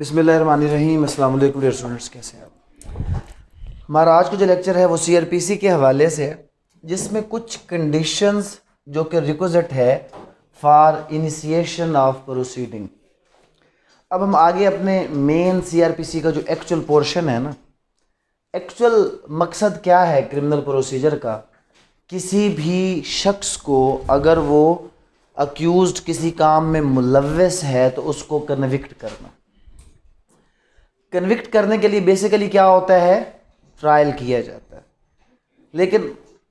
बिसमिल्ल अस्सलाम वालेकुम dear students कैसे हैं आप हमारा आज का जो लेक्चर है वो सी के हवाले से है जिसमें कुछ कंडीशंस जो कि रिक्वज़ट है फॉर इनिशिएशन ऑफ प्रोसीडिंग अब हम आगे अपने मेन सी का जो एक्चुअल पोर्शन है ना एक्चुअल मकसद क्या है क्रिमिनल प्रोसीजर का किसी भी शख्स को अगर वो अक्यूज़ किसी काम में मुलवस है तो उसको कन्विक्ट करना कन्विक्ट करने के लिए बेसिकली क्या होता है ट्रायल किया जाता है लेकिन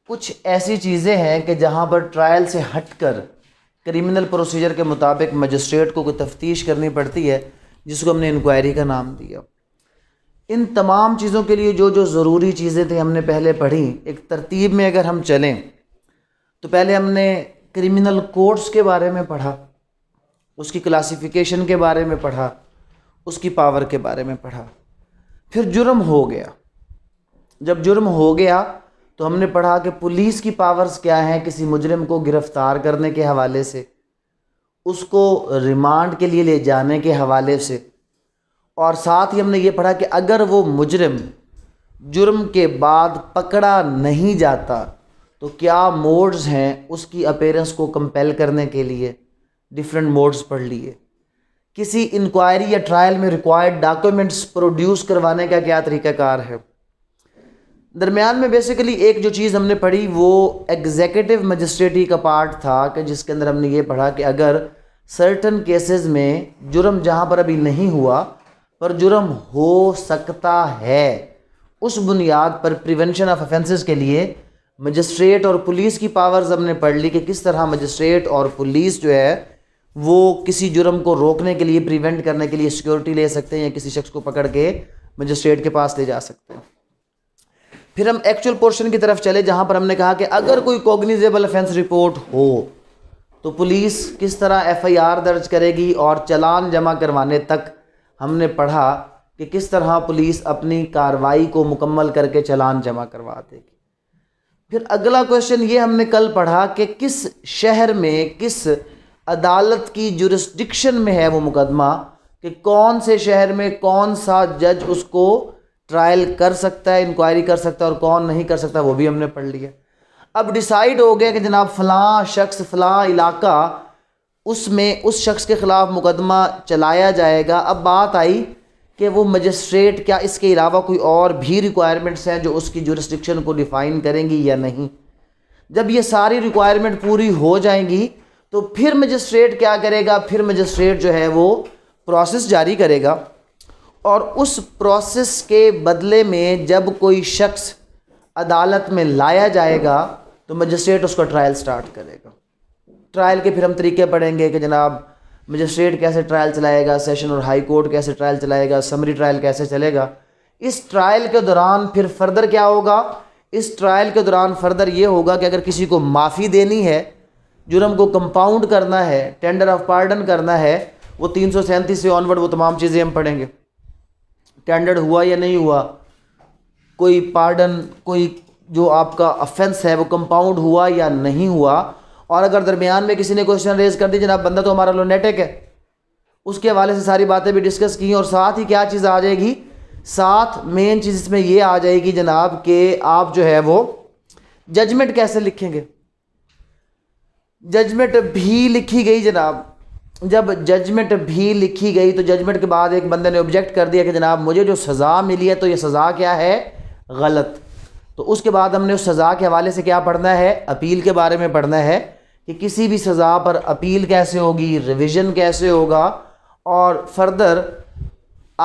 कुछ ऐसी चीज़ें हैं कि जहाँ पर ट्रायल से हटकर क्रिमिनल प्रोसीजर के मुताबिक मजिस्ट्रेट को कोई तफ्तीश करनी पड़ती है जिसको हमने इंक्वायरी का नाम दिया इन तमाम चीज़ों के लिए जो जो ज़रूरी चीज़ें थी हमने पहले पढ़ी एक तरतीब में अगर हम चलें तो पहले हमने क्रिमिनल कोर्ट्स के बारे में पढ़ा उसकी क्लासिफिकेशन के बारे में पढ़ा उसकी पावर के बारे में पढ़ा फिर जुर्म हो गया जब जुर्म हो गया तो हमने पढ़ा कि पुलिस की पावर्स क्या हैं किसी मुजरिम को गिरफ़्तार करने के हवाले से उसको रिमांड के लिए ले जाने के हवाले से और साथ ही हमने ये पढ़ा कि अगर वो मुजरिम जुर्म के बाद पकड़ा नहीं जाता तो क्या मोड्स हैं उसकी अपेयरेंस को कंपेल करने के लिए डिफरेंट मोड्स पढ़ लिए किसी इंक्वायरी या ट्रायल में रिक्वायर्ड डॉक्यूमेंट्स प्रोड्यूस करवाने का क्या तरीक़ाकार है दरमियान में बेसिकली एक जो चीज़ हमने पढ़ी वो एग्जेक्टिव मजिस्ट्रेटी का पार्ट था कि जिसके अंदर हमने ये पढ़ा कि अगर सर्टन केसेस में जुर्म जहाँ पर अभी नहीं हुआ पर जुर्म हो सकता है उस बुनियाद पर प्रिवेंशन ऑफ अफेंसेस के लिए मजिस्ट्रेट और पुलिस की पावर्स हमने पढ़ ली कि किस तरह मजिस्ट्रेट और पुलिस जो है वो किसी जुर्म को रोकने के लिए प्रिवेंट करने के लिए सिक्योरिटी ले सकते हैं या किसी शख्स को पकड़ के मजिस्ट्रेट के पास ले जा सकते हैं फिर हम एक्चुअल पोर्शन की तरफ चले जहाँ पर हमने कहा कि अगर कोई कॉग्निजेबल ऑफेंस रिपोर्ट हो तो पुलिस किस तरह एफआईआर दर्ज करेगी और चलान जमा करवाने तक हमने पढ़ा कि किस तरह पुलिस अपनी कार्रवाई को मुकम्मल करके चलान जमा करवा देगी फिर अगला क्वेश्चन ये हमने कल पढ़ा कि किस शहर में किस अदालत की जुरिस्डिक्शन में है वो मुकदमा कि कौन से शहर में कौन सा जज उसको ट्रायल कर सकता है इंक्वायरी कर सकता है और कौन नहीं कर सकता वो भी हमने पढ़ लिया अब डिसाइड हो गया कि जनाब फ़लाँ शख्स फ़लाँ इलाका उसमें उस शख्स के ख़िलाफ़ मुकदमा चलाया जाएगा अब बात आई कि वो मजिस्ट्रेट क्या इसके अलावा कोई और भी रिक्वायरमेंट्स हैं जो उसकी जुरिस्डिक्शन को डिफ़ाइन करेंगी या नहीं जब ये सारी रिक्वायरमेंट पूरी हो जाएंगी तो फिर मजिस्ट्रेट क्या करेगा फिर मजिस्ट्रेट जो है वो प्रोसेस जारी करेगा और उस प्रोसेस के बदले में जब कोई शख्स अदालत में लाया जाएगा तो मजिस्ट्रेट उसका ट्रायल स्टार्ट करेगा ट्रायल के फिर हम तरीके पढ़ेंगे कि जनाब मजिस्ट्रेट कैसे ट्रायल चलाएगा सेशन और हाई कोर्ट कैसे ट्रायल चलाएगा समरी ट्रायल कैसे चलेगा इस ट्रायल के दौरान फिर फर्दर क्या होगा इस ट्रायल के दौरान फर्दर ये होगा कि अगर किसी को माफ़ी देनी है जुर्म को कंपाउंड करना है टेंडर ऑफ पार्डन करना है वो तीन सौ सैंतीस से ऑनवर्ड वो तमाम चीज़ें हम पढ़ेंगे टेंडर हुआ या नहीं हुआ कोई पार्डन कोई जो आपका अफेंस है वो कंपाउंड हुआ या नहीं हुआ और अगर दरमियान में किसी ने क्वेश्चन रेज कर दी जनाब बंदा तो हमारा लोनेटिक है उसके हवाले से सारी बातें भी डिस्कस की और साथ ही क्या चीज़ आ जाएगी साथ मेन चीज़ इसमें यह आ जाएगी जनाब कि आप जो है वो जजमेंट कैसे लिखेंगे जजमेंट भी लिखी गई जनाब जब जजमेंट भी लिखी गई तो जजमेंट के बाद एक बंदे ने ऑब्जेक्ट कर दिया कि जनाब मुझे जो सज़ा मिली है तो ये सज़ा क्या है गलत तो उसके बाद हमने उस सज़ा के हवाले से क्या पढ़ना है अपील के बारे में पढ़ना है कि किसी भी सज़ा पर अपील कैसे होगी रिविज़न कैसे होगा और फर्दर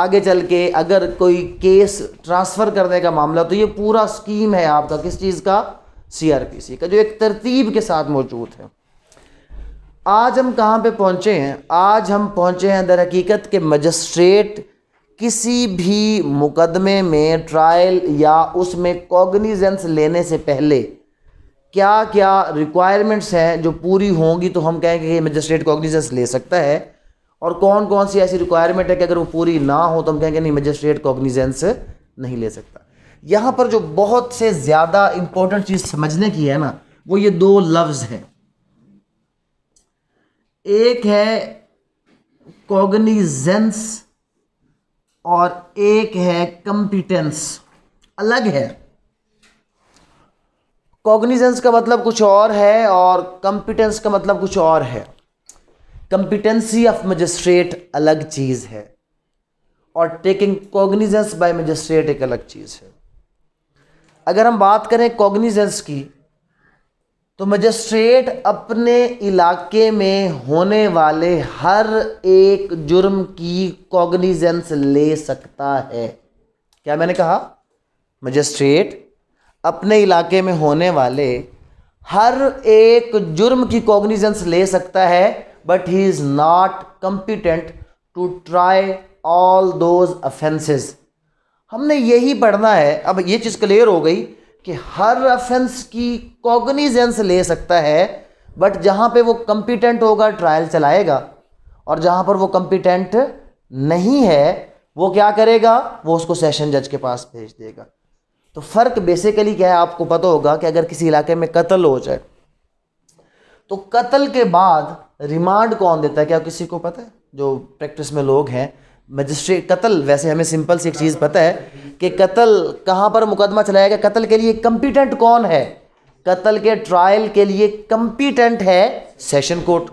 आगे चल के अगर कोई केस ट्रांसफ़र करने का मामला तो ये पूरा स्कीम है आपका किस चीज़ का सी आर पी सी का जो एक तरतीब के साथ मौजूद है आज हम कहाँ पे पहुँचे हैं आज हम पहुँचे हैं दर हकीकत के मजिस्ट्रेट किसी भी मुकदमे में ट्रायल या उसमें कॉग्निजेंस लेने से पहले क्या क्या रिक्वायरमेंट्स हैं जो पूरी होंगी तो हम कहेंगे कि मजिस्ट्रेट कॉग्निजेंस ले सकता है और कौन कौन सी ऐसी रिक्वायरमेंट है कि अगर वो पूरी ना हो तो हम कहेंगे नहीं मजिस्ट्रेट कॉग्निजेंस नहीं ले सकता यहाँ पर जो बहुत से ज़्यादा इम्पोर्टेंट चीज़ समझने की है ना वो ये दो लफ्ज़ हैं एक है कॉग्निजेंस और एक है कंपिटेंस अलग है कॉग्निजेंस का मतलब कुछ और है और कंपिटेंस का मतलब कुछ और है कंपिटेंसी ऑफ मजिस्ट्रेट अलग चीज़ है और टेकिंग कॉग्निजेंस बाय मजिस्ट्रेट एक अलग चीज़ है अगर हम बात करें कॉग्निजेंस की तो मजिस्ट्रेट अपने इलाके में होने वाले हर एक जुर्म की कॉग्निजेंस ले सकता है क्या मैंने कहा मजिस्ट्रेट अपने इलाके में होने वाले हर एक जुर्म की कॉग्निजेंस ले सकता है but he is not competent to try all those offences हमने यही पढ़ना है अब ये चीज़ क्लियर हो गई कि हर ऑफेंस की कॉग्निजेंस ले सकता है बट जहाँ पे वो कंपिटेंट होगा ट्रायल चलाएगा और जहाँ पर वो कंपिटेंट नहीं है वो क्या करेगा वो उसको सेशन जज के पास भेज देगा तो फ़र्क बेसिकली क्या है आपको पता होगा कि अगर किसी इलाके में कत्ल हो जाए तो कत्ल के बाद रिमांड कौन देता है क्या किसी को पता है जो प्रैक्टिस में लोग हैं मजिस्ट्रेट कत्ल वैसे हमें सिंपल सी एक चीज़ पता है कि कत्ल कहाँ पर मुकदमा चलाया गया कत्ल के लिए कंपिटेंट कौन है कत्ल के ट्रायल के लिए कंपिटेंट है सेशन कोर्ट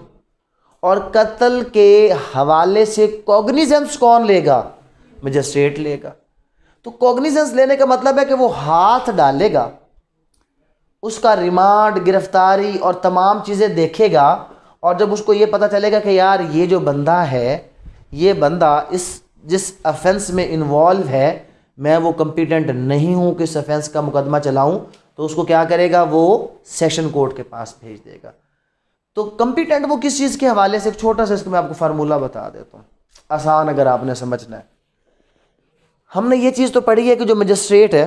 और कत्ल के हवाले से कॉग्निजेंस कौन लेगा मजिस्ट्रेट लेगा तो कॉग्निजेंस लेने का मतलब है कि वो हाथ डालेगा उसका रिमांड गिरफ्तारी और तमाम चीज़ें देखेगा और जब उसको ये पता चलेगा कि यार ये जो बंदा है ये बंदा इस जिस अफेंस में इन्वॉल्व है मैं वो कंपिटेंट नहीं हूँ कि इस अफेंस का मुकदमा चलाऊँ तो उसको क्या करेगा वो सेशन कोर्ट के पास भेज देगा तो कंपिटेंट वो किस चीज़ के हवाले से एक छोटा सा इसको मैं आपको फार्मूला बता देता हूँ आसान अगर आपने समझना है हमने ये चीज़ तो पढ़ी है कि जो मजिस्ट्रेट है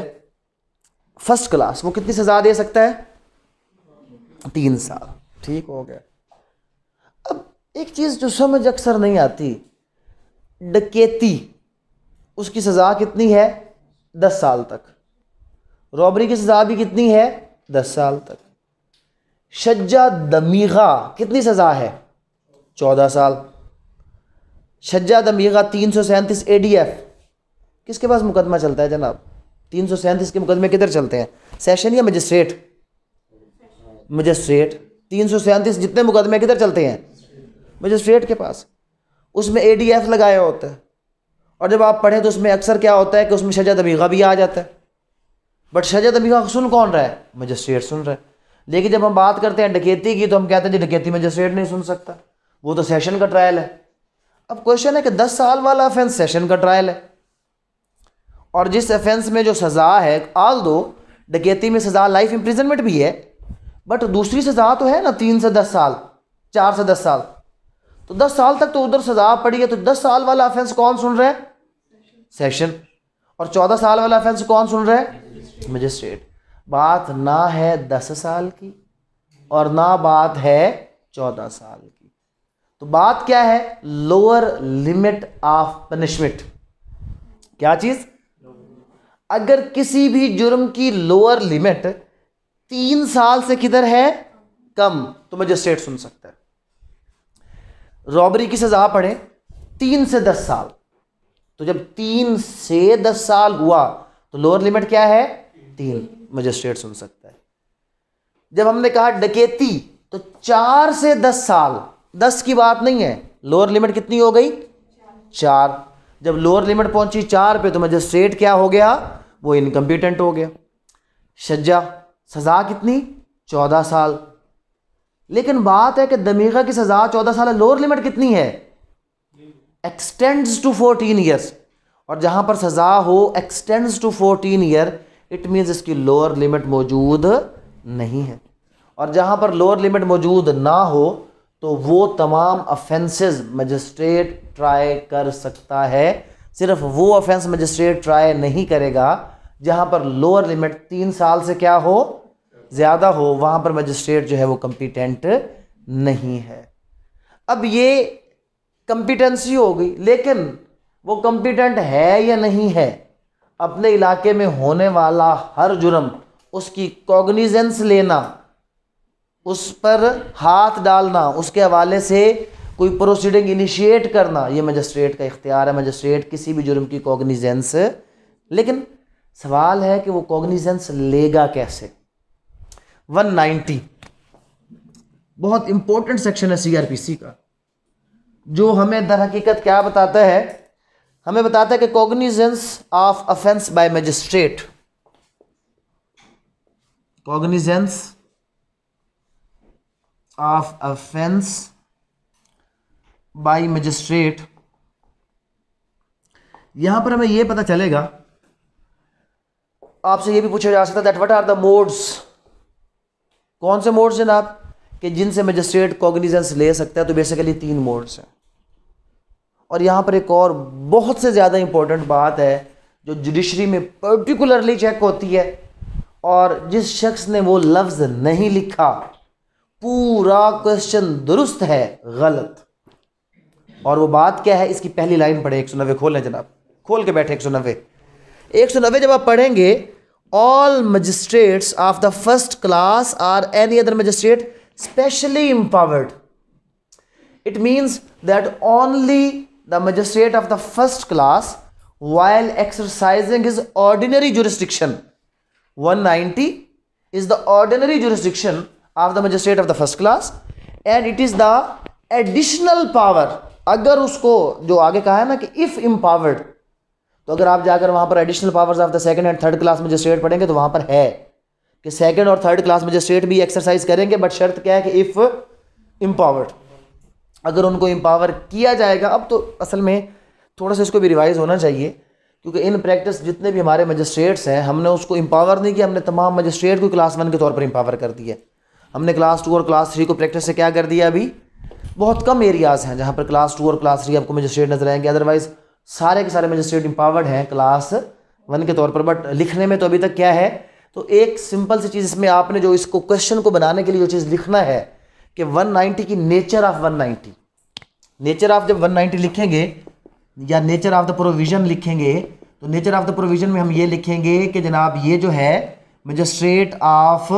फर्स्ट क्लास वो कितनी सज़ा दे सकता है तीन साल ठीक हो गया अब एक चीज़ जो समझ अक्सर नहीं आती डकेती उसकी सज़ा कितनी है दस साल तक रॉबरी की सज़ा भी कितनी है दस साल तक शज्जा दमीगा कितनी सज़ा है चौदह साल शज्जा दमीगा तीन सौ सैंतीस ए डी एफ किसके पास मुकदमा चलता है जनाब तीन सौ सैंतीस के मुकदमे किधर चलते हैं सेशन या मजिस्ट्रेट मजिस्ट्रेट तीन सौ सैंतीस जितने मुकदमे किधर चलते हैं मजिस्ट्रेट के पास उसमें ए डी एफ लगाया होता है और जब आप पढ़ें तो उसमें अक्सर क्या होता है कि उसमें शजद अमीगा भी आ जाता है बट शजद अमीगा सुन कौन रहा है मजिस्ट्रेट सुन रहा है लेकिन जब हम बात करते हैं डकैती की तो हम कहते हैं जी डकैती मजिस्ट्रेट नहीं सुन सकता वो तो सेशन का ट्रायल है अब क्वेश्चन है कि दस साल वाला अफेंस सेशन का ट्रायल है और जिस अफेंस में जो सज़ा है आल दो डकैती में सज़ा लाइफ इम्प्रिजनमेंट भी है बट दूसरी सज़ा तो है ना तीन से दस साल चार से दस साल तो दस साल तक तो उधर सजा पड़ी है तो दस साल वाला ऑफेंस कौन सुन रहा है सेशन और चौदह साल वाला ऑफेंस कौन सुन रहा है मजिस्ट्रेट बात ना है दस साल की और ना बात है चौदह साल की तो बात क्या है लोअर लिमिट ऑफ पनिशमेंट क्या चीज अगर किसी भी जुर्म की लोअर लिमिट तीन साल से किधर है कम तो मजिस्ट्रेट सुन सकता है रॉबरी की सज़ा पड़े तीन से दस साल तो जब तीन से दस साल हुआ तो लोअर लिमिट क्या है तीन मजिस्ट्रेट सुन सकता है जब हमने कहा डकेती तो चार से दस साल दस की बात नहीं है लोअर लिमिट कितनी हो गई चार जब लोअर लिमिट पहुंची चार पे तो मजिस्ट्रेट क्या हो गया वो इनकम्पिटेंट हो गया शज्जा सज़ा कितनी चौदह साल लेकिन बात है कि दमीगा की सज़ा चौदह साल लोअर लिमिट कितनी है एक्सटेंड्स टू फोर्टीन ईयर्स और जहां पर सज़ा हो extends to fourteen year it means इसकी लोअर लिमिट मौजूद नहीं है और जहां पर लोअर लिमिट मौजूद ना हो तो वो तमाम अफेंसेस मजिस्ट्रेट ट्राई कर सकता है सिर्फ वो अफेंस मजिस्ट्रेट ट्राई नहीं करेगा जहां पर लोअर लिमिट तीन साल से क्या हो ज़्यादा हो वहाँ पर मजिस्ट्रेट जो है वो कम्पिटेंट नहीं है अब ये कम्पिटेंसी हो गई लेकिन वो कम्पिटेंट है या नहीं है अपने इलाके में होने वाला हर जुर्म उसकी कॉग्निजेंस लेना उस पर हाथ डालना उसके हवाले से कोई प्रोसीडिंग इनिशिएट करना ये मजिस्ट्रेट का इख्तियार है मजिस्ट्रेट किसी भी जुर्म की कॉग्निजेंस लेकिन सवाल है कि वो कॉग्निजेंस लेगा कैसे 190 बहुत इंपॉर्टेंट सेक्शन है सीआरपीसी का जो हमें दर हकीकत क्या बताता है हमें बताता है कि cognizance of offence by magistrate cognizance of offence by magistrate यहां पर हमें यह पता चलेगा आपसे यह भी पूछा जा सकता है that what are the modes कौन से मोड्स हैं आप कि जिनसे मजिस्ट्रेट कॉग्निजेंस ले सकता है तो बेसिकली तीन मोड्स हैं और यहाँ पर एक और बहुत से ज़्यादा इम्पोर्टेंट बात है जो जुडिशरी में पर्टिकुलरली चेक होती है और जिस शख्स ने वो लफ्ज़ नहीं लिखा पूरा क्वेश्चन दुरुस्त है गलत और वो बात क्या है इसकी पहली लाइन पढ़े एक सौ नब्बे खोलें जनाब खोल के बैठे एक सौ नब्बे एक सौ नब्बे जब आप पढ़ेंगे all magistrates of the first class or any other magistrate specially empowered. It means that only the magistrate of the first class while exercising his ordinary jurisdiction 190 is the ordinary jurisdiction of the magistrate of the first class and it is the additional power अगर उसको जो आगे कहा है ना कि if empowered. तो अगर आप जाकर वहाँ पर additional powers of the second and third class magistrate पढ़ेंगे तो वहाँ पर है कि सेकंड और थर्ड क्लास मजिस्ट्रेट भी एक्सरसाइज करेंगे बट शर्त क्या है कि इफ़ एम्पावर्ड अगर उनको एम्पावर किया जाएगा अब तो असल में थोड़ा सा इसको भी रिवाइज होना चाहिए क्योंकि इन प्रैक्टिस जितने भी हमारे मजिस्ट्रेट्स हैं हमने उसको इम्पावर नहीं किया हमने तमाम मजिस्ट्रेट को क्लास वन के तौर पर इम्पावर कर दिया हमने क्लास टू और क्लास थ्री को प्रैक्टिस से क्या कर दिया अभी बहुत कम एरियाज़ हैं जहाँ पर क्लास टू और क्लास थ्री आपको मजिस्ट्रेट नजर आएंगे अदरवाइज़ सारे के सारे मजिस्ट्रेट इम्पावर्ड हैं क्लास वन के तौर पर बट लिखने में तो अभी तक क्या है तो एक सिंपल सी चीज़ इसमें आपने जो इसको क्वेश्चन को बनाने के लिए जो चीज़ लिखना है कि 190 की नेचर ऑफ 190 नेचर ऑफ जब 190 लिखेंगे या नेचर ऑफ द प्रोविज़न लिखेंगे तो नेचर ऑफ द प्रोविज़न में हम ये लिखेंगे कि जनाब ये जो है magistrate of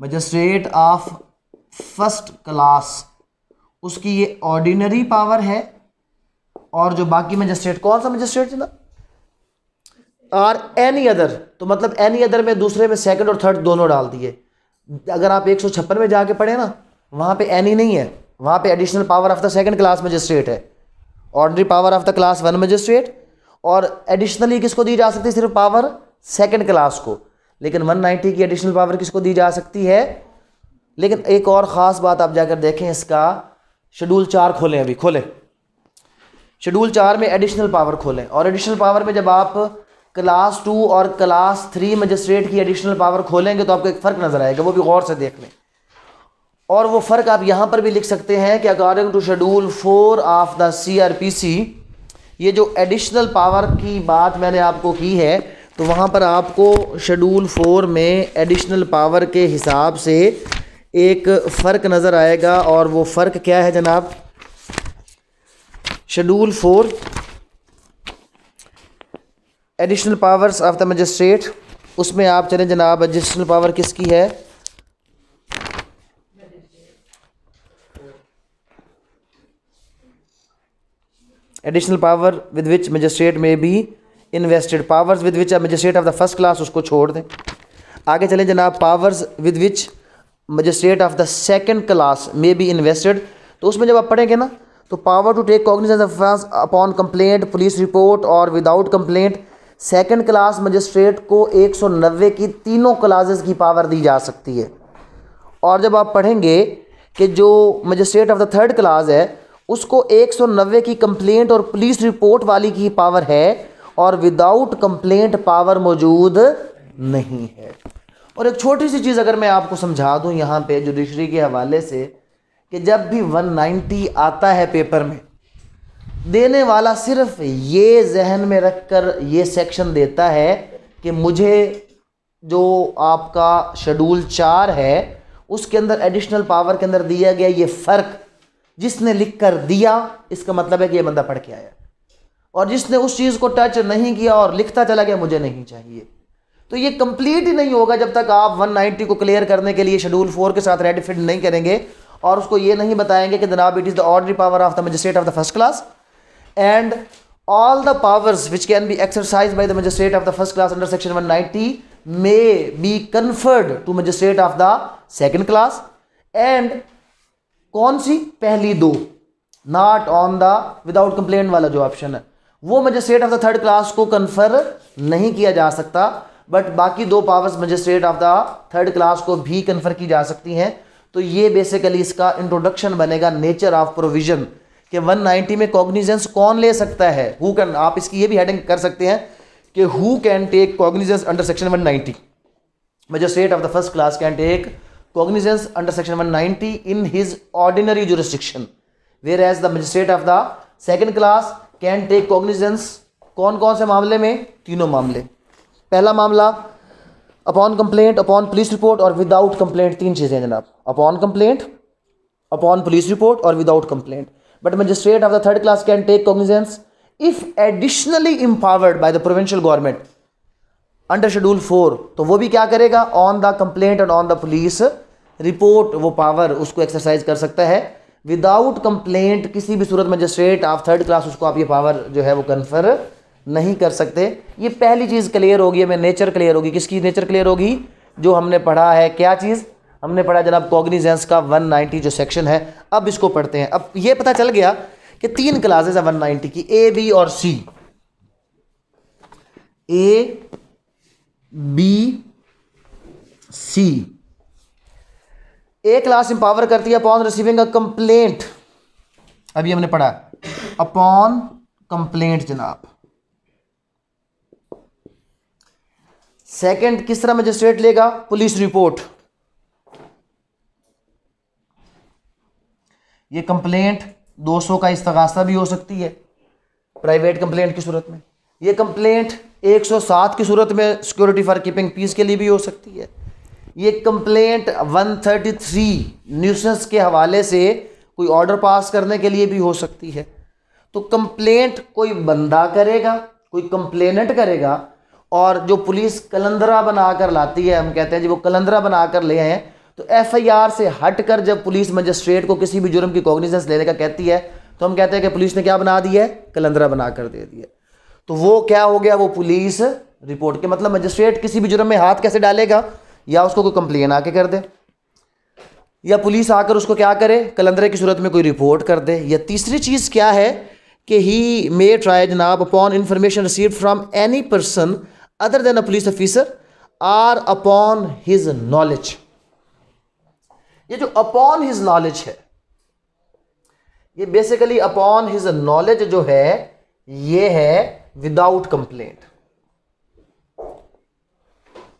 magistrate of first class उसकी ये ऑर्डिनरी पावर है और जो बाकी मजिस्ट्रेट कौन सा मजिस्ट्रेट चला आर एनी अदर तो मतलब एनी अदर में दूसरे में सेकंड और थर्ड दोनों डाल दिए अगर आप एक में जाके पढ़े ना वहाँ पे एनी नहीं है वहाँ पे additional power of the second class magistrate है ordinary power of the class one magistrate और एडिशनली किसको दी जा सकती है सिर्फ पावर सेकंड क्लास को लेकिन 190 की एडिशनल पावर किसको दी जा सकती है लेकिन एक और ख़ास बात आप जाकर देखें इसका शेड्यूल चार खोलें अभी खोलें शेड्यूल चार में एडिशनल पावर खोलें और एडिशनल पावर में जब आप क्लास टू और क्लास थ्री मजिस्ट्रेट की एडिशनल पावर खोलेंगे तो आपको एक फ़र्क नज़र आएगा वो भी गौर से देख लें और वो फ़र्क आप यहाँ पर भी लिख सकते हैं कि according to schedule four of the C R P C ये जो एडिशनल पावर की बात मैंने आपको की है तो वहाँ पर आपको शेड्यूल फोर में एडिशनल पावर के हिसाब से एक फ़र्क नज़र आएगा और वो फ़र्क क्या है जनाब schedule four additional powers of the magistrate उसमें आप चलें जनाब एडिशनल पावर किसकी है additional power with which magistrate में भी invested powers with which magistrate of the first class उसको छोड़ दें आगे चलें जनाब powers with which magistrate of the second class may be invested तो उसमें जब आप पढ़ेंगे ना तो power to take cognizance offence upon complaint police report और without complaint second class magistrate को 190 की तीनों क्लासेस की पावर दी जा सकती है और जब आप पढ़ेंगे कि जो magistrate of the third class है उसको 190 की कंप्लेंट और पुलिस रिपोर्ट वाली की पावर है और विदाउट कंप्लेंट पावर मौजूद नहीं है और एक छोटी सी चीज़ अगर मैं आपको समझा दूं यहाँ पे जुडिशरी के हवाले से कि जब भी 190 आता है पेपर में देने वाला सिर्फ ये जहन में रख कर ये सेक्शन देता है कि मुझे जो आपका शेड्यूल चार है उसके अंदर एडिशनल पावर के अंदर दिया गया ये फ़र्क जिसने लिख कर दिया इसका मतलब है कि ये बंदा पढ़ के आया और जिसने उस चीज़ को टच नहीं किया और लिखता चला गया मुझे नहीं चाहिए तो ये कंप्लीट ही नहीं होगा जब तक आप 190 को क्लियर करने के लिए शेड्यूल फोर के साथ रेड फिट नहीं करेंगे और उसको ये नहीं बताएंगे कि जनाब it is the ordinary power of the magistrate of the first class and all the powers which can be exercise by the magistrate of the first class under section one may be conferred to magistrate of the second class and कौन सी पहली दो not on the without complaint वाला जो option है वो magistrate of the third class को confer नहीं किया जा सकता बट बाकी दो powers magistrate of the third class को भी कन्फर की जा सकती हैं तो ये बेसिकली इसका इंट्रोडक्शन बनेगा नेचर ऑफ प्रोविजन कि 190 में कॉग्निजेंस कौन ले सकता है हु कैन आप इसकी ये भी हेडिंग कर सकते हैं कि who can take cognizance under section 190 magistrate of the first class can take cognizance under section 190 in his ordinary ordinary jurisdiction as the magistrate of the second class can take cognizance कौन कौन से मामले में तीनों मामले पहला मामला upon complaint upon police report और विदाउट कंप्लेंट तीन चीज़ें जनाब upon complaint upon police report और without complaint but magistrate of the third class can take cognizance if additionally empowered by the provincial government under schedule four तो वो भी क्या करेगा on the complaint and on the police report वो power उसको exercise कर सकता है विदाउट कंप्लेंट किसी भी सूरत मजिस्ट्रेट ऑफ थर्ड क्लास उसको आप ये पावर जो है वो कन्फर नहीं कर सकते ये पहली चीज़ क्लियर होगी हमें नेचर क्लियर होगी किसकी नेचर क्लियर होगी जो हमने पढ़ा है क्या चीज़ हमने पढ़ा जनाब कॉग्निजेंस का 190 जो सेक्शन है अब इसको पढ़ते हैं अब ये पता चल गया कि तीन क्लासेस है 190 की ए बी और C A B C A class empower करती है अपॉन रिसीविंग अ कंप्लेंट अभी हमने पढ़ा अपॉन कंप्लेंट जनाब सेकंड किस तरह मजिस्ट्रेट लेगा पुलिस रिपोर्ट ये कंप्लेंट 200 का इस्तगासा भी हो सकती है प्राइवेट कंप्लेंट की सूरत में ये कंप्लेंट 107 की सूरत में सिक्योरिटी फॉर कीपिंग पीस के लिए भी हो सकती है ये कंप्लेंट 133 न्यूसेंस के हवाले से कोई ऑर्डर पास करने के लिए भी हो सकती है तो कंप्लेंट कोई बंदा करेगा कोई कंप्लेनेंट करेगा और जो पुलिस कलंदरा बना कर लाती है हम कहते हैं जी वो कलंदरा बना कर ले आए तो एफआईआर से हट कर जब पुलिस मजिस्ट्रेट को किसी भी जुर्म की कॉग्निजेंस लेने का कहती है तो हम कहते हैं कि पुलिस ने क्या बना दिया है कलंदरा बना कर दे दिया तो वो क्या हो गया वो पुलिस रिपोर्ट के मतलब मजिस्ट्रेट किसी भी जुर्म में हाथ कैसे डालेगा या उसको कोई कंप्लेन आके कर दे या पुलिस आकर उसको क्या करे कलंदरे की सूरत में कोई रिपोर्ट कर दे या तीसरी चीज़ क्या है कि ही मे ट्राई जनाब upon information receive from any person other than a police officer are upon his knowledge ये जो upon his knowledge है ये बेसिकली अपॉन हिज नॉलेज जो है ये है विदाउट कंप्लेंट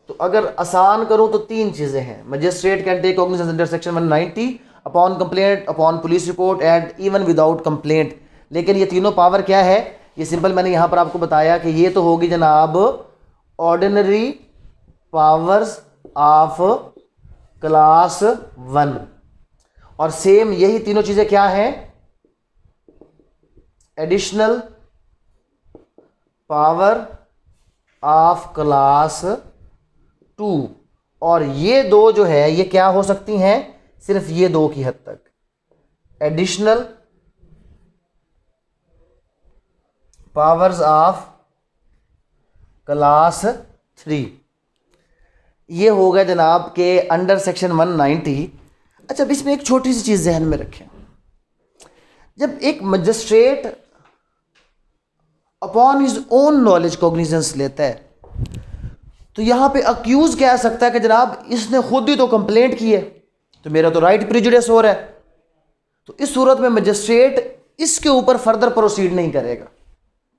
तो अगर आसान करूं तो तीन चीजें हैं magistrate can take organise under section 190 upon complaint upon police report and even without complaint लेकिन ये तीनों पावर क्या है ये सिंपल मैंने यहां पर आपको बताया कि ये तो होगी जनाब ordinary powers of class one और सेम यही तीनों चीजें क्या हैं additional power of class two और ये दो जो है ये क्या हो सकती हैं सिर्फ ये दो की हद तक additional powers of class three ये हो गया जनाब के अंडर सेक्शन वन नाइनटी अच्छा अब इसमें एक छोटी सी चीज़ जहन में रखें जब एक magistrate upon his own knowledge cognizance लेता है तो यहाँ पे अक्यूज़ क्या सकता है कि जनाब इसने खुद ही तो कंप्लेंट की है तो मेरा तो राइट प्रिजुडियस हो रहा है तो इस सूरत में मजिस्ट्रेट इसके ऊपर फर्दर प्रोसीड नहीं करेगा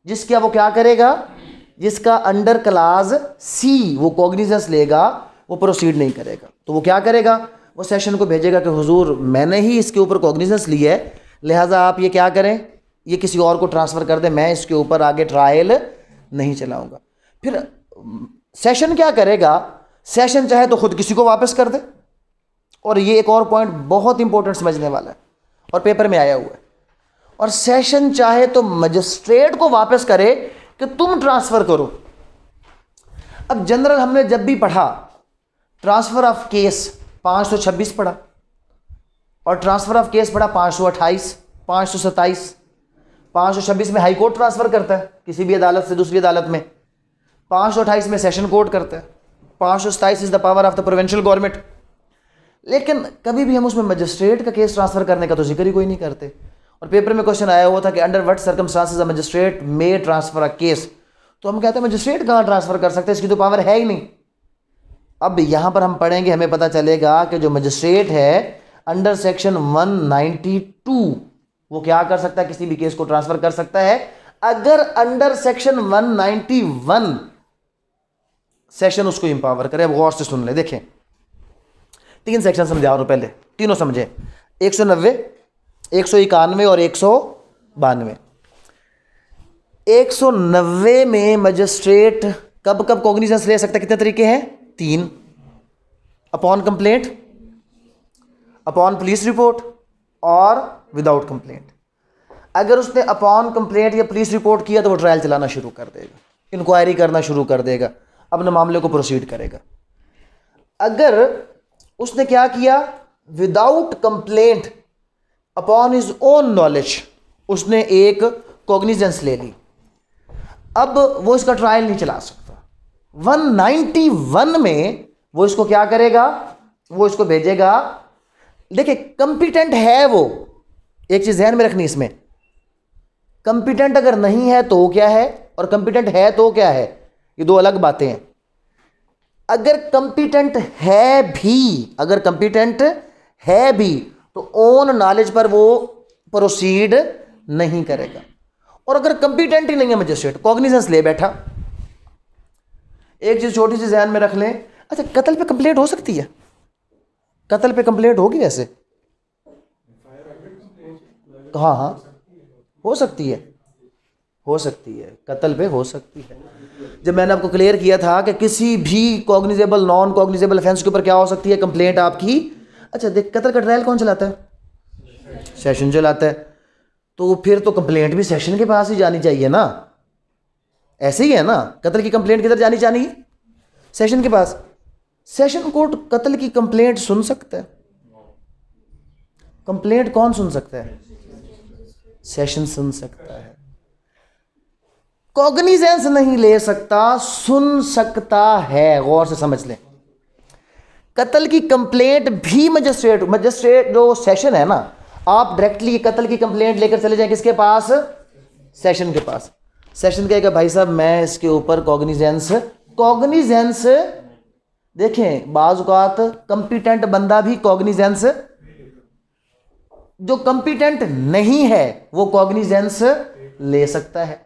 जिसके वो क्या करेगा जिसका अंडर क्लास सी वो कॉग्निजेंस लेगा वो प्रोसीड नहीं करेगा तो वो क्या करेगा वो सेशन को भेजेगा कि हुजूर मैंने ही इसके ऊपर कॉग्निजेंस ली है लिहाजा आप ये क्या करें ये किसी और को ट्रांसफ़र कर दें मैं इसके ऊपर आगे ट्रायल नहीं चलाऊँगा फिर सेशन क्या करेगा सेशन चाहे तो ख़ुद किसी को वापस कर दे और ये एक और पॉइंट बहुत इंपॉर्टेंट समझने वाला है और पेपर में आया हुआ है और सेशन चाहे तो मजिस्ट्रेट को वापस करे कि तुम ट्रांसफ़र करो अब जनरल हमने जब भी पढ़ा ट्रांसफ़र ऑफ केस 526 सौ छब्बीस पढ़ा और ट्रांसफ़र ऑफ केस पढ़ा पाँच सौ अट्ठाईस पाँच सौ सत्ताईस पाँच सौ छब्बीस में हाई कोर्ट ट्रांसफ़र करता है किसी भी अदालत से दूसरी अदालत में पाँच सौ अट्ठाईस में सेशन कोर्ट करता है पाँच सौ सत्ताईस is the power of the provincial government लेकिन कभी भी हम उसमें मजिस्ट्रेट का केस ट्रांसफ़र करने का तो जिक्र ही कोई नहीं करते और पेपर में क्वेश्चन आया हुआ था कि under what circumstances a magistrate may transfer a case तो हम कहते हैं मजिस्ट्रेट कहाँ ट्रांसफ़र कर सकते हैं इसकी तो पावर है ही नहीं अब यहाँ पर हम पढ़ेंगे हमें पता चलेगा कि जो मजिस्ट्रेट है अंडर सेक्शन 192 वो क्या कर सकता है किसी भी केस को ट्रांसफ़र कर सकता है अगर अंडर सेक्शन 191 सेक्शन उसको इंपावर करे अब गौर से सुन ले देखें तीन सेक्शन समझा रहा हूं पहले तीनों समझे एक सौ नब्बे एक सौ इक्यानवे और एक सौ बानवे एक सौ नब्बे में मजिस्ट्रेट कब कब कॉग्निजेंस ले सकता कितने तरीके हैं तीन upon complaint upon police report और विदाउट कंप्लेंट अगर उसने अपॉन कंप्लेंट या पुलिस रिपोर्ट किया तो वो ट्रायल चलाना शुरू कर देगा इंक्वायरी करना शुरू कर देगा अपने मामले को प्रोसीड करेगा अगर उसने क्या किया without complaint upon his own knowledge उसने एक कॉग्निजेंस ले ली अब वो इसका ट्रायल नहीं चला सकता 191 में वो इसको क्या करेगा वो इसको भेजेगा देखिए कंपिटेंट है वो एक चीज़ जहन में रखनी इसमें कंपिटेंट अगर नहीं है तो क्या है और कंपिटेंट है तो क्या है ये दो अलग बातें हैं अगर कंपिटेंट है भी अगर कंपिटेंट है भी तो ओन नॉलेज पर वो प्रोसीड नहीं करेगा और अगर कंपिटेंट ही नहीं है मजिस्ट्रेट कॉग्निजेंस ले बैठा एक चीज़ छोटी सी जहन में रख लें अच्छा कत्ल पे कंप्लेंट हो सकती है कत्ल पे कंप्लेंट होगी वैसे हाँ हाँ हो सकती है हो सकती है कत्ल पे हो सकती है जब मैंने आपको क्लियर किया था कि किसी भी कॉग्निजेबल नॉन कॉग्निजेबल ऑफेंस के ऊपर क्या हो सकती है कंप्लेंट आपकी अच्छा देख कतर का ट्रायल कौन चलाता है सेशन चलाता है तो फिर तो कंप्लेंट भी सेशन के पास ही जानी चाहिए ना ऐसे ही है ना कतल की कंप्लेंट किधर जानी चाहिए सेशन के पास सेशन कोर्ट कत्ल की कंप्लेंट सुन सकता है कंप्लेंट कौन सुन सकता है सेशन सुन सकता है कॉग्निजेंस नहीं ले सकता सुन सकता है गौर से समझ लें कत्ल की कंप्लेंट भी मजिस्ट्रेट मजिस्ट्रेट जो सेशन है ना आप डायरेक्टली कत्ल की कंप्लेंट लेकर चले जाएं किसके पास सेशन के पास सेशन कहेगा भाई साहब मैं इसके ऊपर कॉग्निजेंस कॉग्निजेंस देखें बाजुकात कंपिटेंट बंदा भी कॉग्निजेंस जो कंपिटेंट नहीं है वो कॉग्निजेंस ले सकता है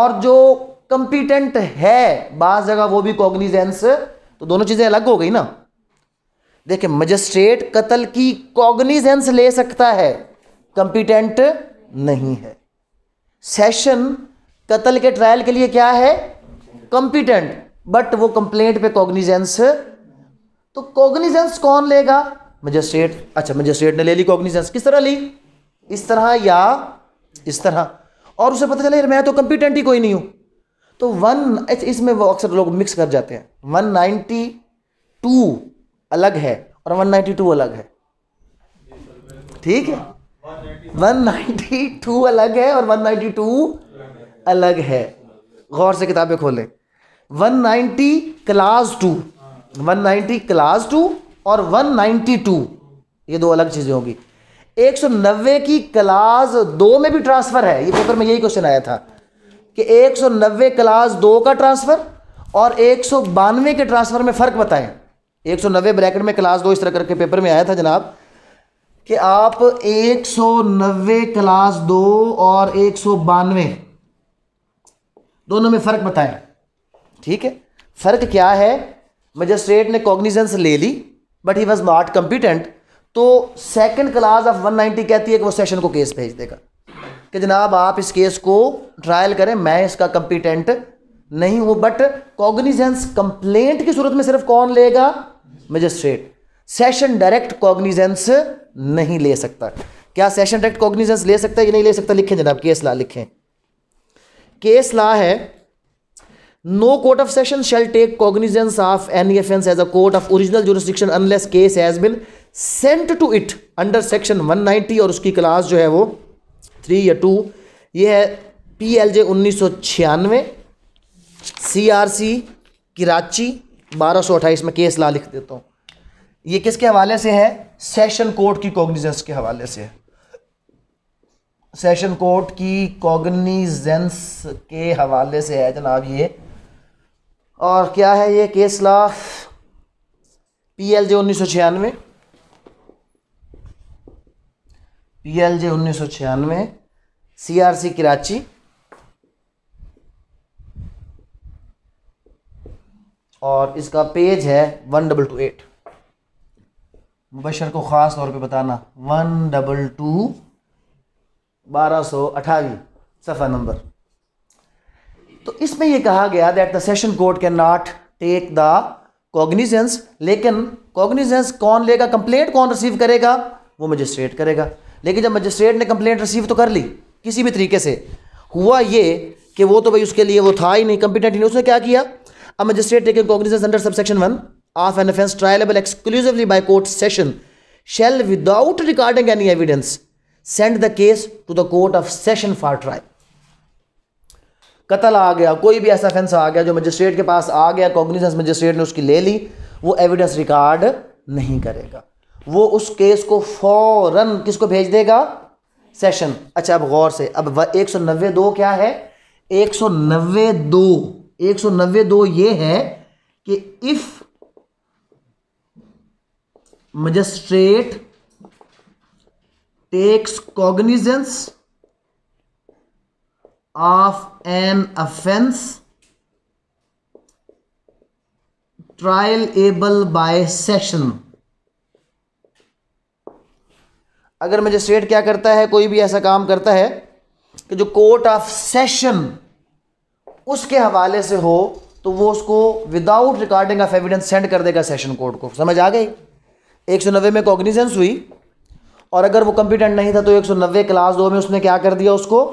और जो कंपिटेंट है बाज़ जगह वो भी कॉग्निजेंस तो दोनों चीज़ें अलग हो गई ना देखिए मजिस्ट्रेट कत्ल की कॉग्निजेंस ले सकता है कंपिटेंट नहीं है सेशन कत्ल के ट्रायल के लिए क्या है कंपिटेंट बट वो कंप्लेंट पे कॉग्निजेंस तो कॉग्निजेंस कौन लेगा मजिस्ट्रेट अच्छा मजिस्ट्रेट ने ले ली कॉग्निजेंस किस तरह ली इस तरह या इस तरह और उसे पता चला यार मैं तो कंपिटेंट ही कोई नहीं हूं तो वन इसमें वो अक्सर लोग मिक्स कर जाते हैं वन नाइन्टी टू अलग है और वन नाइन्टी टू अलग है ठीक है वन नाइन्टी टू अलग है और वन नाइन्टी टू अलग है गौर से किताबें खोलें one ninety class two one ninety class two और वन नाइन्टी टू ये दो अलग चीज़ें होगी एक सौ नब्बे की क्लास दो में भी ट्रांसफ़र है ये पेपर में यही क्वेश्चन आया था कि 190 क्लास दो का ट्रांसफ़र और एक के ट्रांसफ़र में फ़र्क बताएं 190 ब्रैकेट में क्लास दो इस तरह करके पेपर में आया था जनाब कि आप 190 क्लास दो और एक दोनों में फ़र्क बताएं ठीक है फ़र्क क्या है मजिस्ट्रेट ने कॉग्निजेंस ले ली but he was not competent तो सेकंड क्लास ऑफ 190 कहती है कि वो सेशन को केस भेज देगा कि जनाब आप इस केस को ट्रायल करें मैं इसका कंपिटेंट नहीं हूं बट कॉग्निजेंस कंप्लेंट की सूरत में सिर्फ कौन लेगा मजिस्ट्रेट सेशन डायरेक्ट कॉग्निजेंस नहीं ले सकता क्या सेशन डायरेक्ट कॉग्निजेंस ले सकता है या नहीं ले सकता लिखें जनाब केस ला लिखें केस ला है no court of session shall take cognizance of any offence as a court of original jurisdiction unless case has been sent to it under section 190 और उसकी क्लास जो है वो थ्री या टू ये है पी एल जे उन्नीस सौ छियानवे कराची बारह सौ अट्ठाईस में केस ला लिख देता हूँ ये किसके हवाले से है सेशन कोर्ट की कॉग्निजेंस के हवाले से है सेशन कोर्ट की कॉग्निजेंस के हवाले से है जनाब ये और क्या है ये case law P L J उन्नीस सौ छियानवे पी एल जे उन्नीस सौ छियानवे सीआरसी कराची और इसका पेज है one double two eight Mubashar को ख़ास तौर पे बताना वन डबल टू बारह सौ अठावी सफ़ा नंबर तो इसमें यह कहा गया that the session court can not take the cognizance लेकिन कॉग्निजेंस कौन लेगा कंप्लेंट कौन रिसीव करेगा वो मजिस्ट्रेट करेगा लेकिन जब मजिस्ट्रेट ने कंप्लेंट रिसीव तो कर ली किसी भी तरीके से हुआ ये कि वो तो भाई उसके लिए वो था ही नहीं कंपिटेंट ही नहीं उसने क्या किया a magistrate taken cognizance under subsection one of an offence triable exclusively by court session shall without recording any evidence send the case to the court of session for trial कतल आ गया कोई भी ऐसा ऑफेंस आ गया जो magistrate के पास आ गया कॉग्निजेंस मजिस्ट्रेट ने उसकी ले ली वो एविडेंस रिकॉर्ड नहीं करेगा वो उस केस को फौरन किसको भेज देगा सेशन अच्छा अब गौर से अब एक सौ नब्बे दो क्या है एक सौ नब्बे दो एक सौ नब्बे दो ये है कि if magistrate takes cognizance of an offence triable by session अगर मजिस्ट्रेट क्या करता है कोई भी ऐसा काम करता है कि जो कोर्ट ऑफ सेशन उसके हवाले से हो तो वो उसको without recording of evidence send कर देगा सेशन कोर्ट को समझ आ गई एक सौ नब्बे में कॉग्निजेंस हुई और अगर वो कंप्यूटेंट नहीं था तो एक सौ नब्बे क्लास दो में उसने क्या कर दिया उसको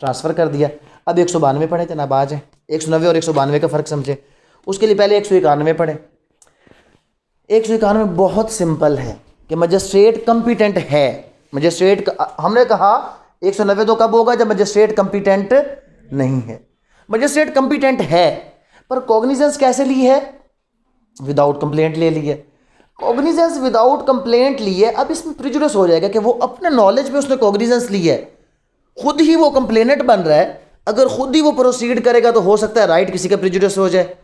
ट्रांसफ़र कर दिया अब एक सौ बानवे पढ़े जनाब आज है एक सौ नब्बे और एक सौ बानवे का फ़र्क समझे उसके लिए पहले एक सौ इक्यानवे पढ़े एक सौ इक्यानवे बहुत सिंपल है कि मजिस्ट्रेट कंपिटेंट है मजिस्ट्रेट हमने कहा एक सौ नब्बे तो कब होगा जब मजिस्ट्रेट कंपिटेंट नहीं है मजिस्ट्रेट कंपिटेंट है पर कॉग्निजेंस कैसे ली है विदाउट कंप्लेंट ले ली है कॉग्निजेंस विदाउट कंप्लेंट ली है अब इसमें प्रिजुलस हो जाएगा कि वो अपने नॉलेज में उसने कॉग्निजेंस ली है खुद ही वो कंप्लेनेंट बन रहा है अगर खुद ही वो प्रोसीड करेगा तो हो सकता है राइट किसी का प्रिजुडस हो जाए